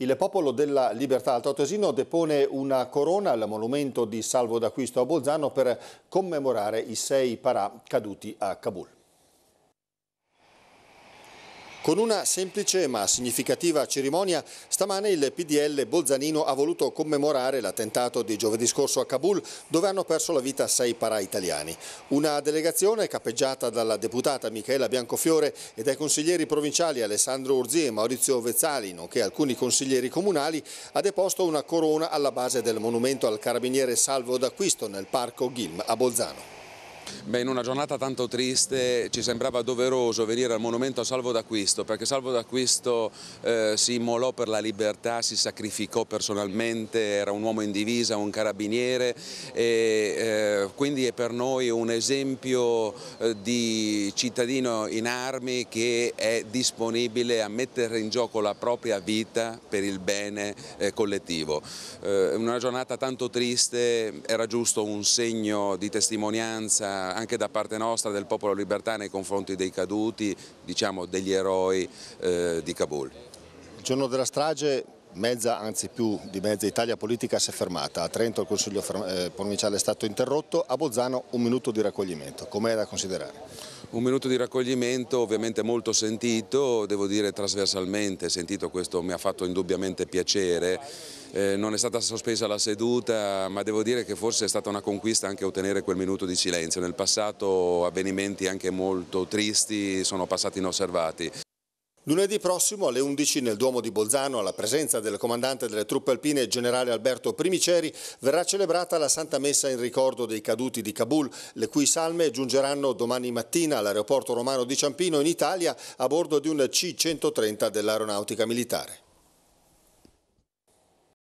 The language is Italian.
Il popolo della libertà altoatesino depone una corona al monumento di Salvo d'Acquisto a Bolzano per commemorare i sei parà caduti a Kabul. Con una semplice ma significativa cerimonia, stamane il PDL Bolzanino ha voluto commemorare l'attentato di giovedì scorso a Kabul, dove hanno perso la vita sei para italiani. Una delegazione capeggiata dalla deputata Michela Biancofiore e dai consiglieri provinciali Alessandro Urzi e Maurizio Vezzali, nonché alcuni consiglieri comunali, ha deposto una corona alla base del monumento al carabiniere Salvo d'Acquisto nel parco Gilm a Bolzano. Beh, in una giornata tanto triste ci sembrava doveroso venire al monumento a Salvo d'Acquisto perché Salvo d'Acquisto eh, si immolò per la libertà, si sacrificò personalmente, era un uomo in divisa, un carabiniere e eh, quindi è per noi un esempio eh, di cittadino in armi che è disponibile a mettere in gioco la propria vita per il bene eh, collettivo. Eh, in una giornata tanto triste era giusto un segno di testimonianza eh, anche da parte nostra del popolo libertà nei confronti dei caduti, diciamo degli eroi eh, di Kabul. Il giorno della strage mezza, anzi più di mezza Italia politica si è fermata, a Trento il Consiglio eh, provinciale è stato interrotto, a Bolzano un minuto di raccoglimento, com'è da considerare? Un minuto di raccoglimento ovviamente molto sentito, devo dire trasversalmente sentito, questo mi ha fatto indubbiamente piacere. Eh, non è stata sospesa la seduta, ma devo dire che forse è stata una conquista anche ottenere quel minuto di silenzio. Nel passato avvenimenti anche molto tristi sono passati inosservati. Lunedì prossimo alle 11 nel Duomo di Bolzano, alla presenza del comandante delle truppe alpine, generale Alberto Primiceri, verrà celebrata la Santa Messa in ricordo dei caduti di Kabul, le cui salme giungeranno domani mattina all'aeroporto romano di Ciampino in Italia a bordo di un C-130 dell'aeronautica militare.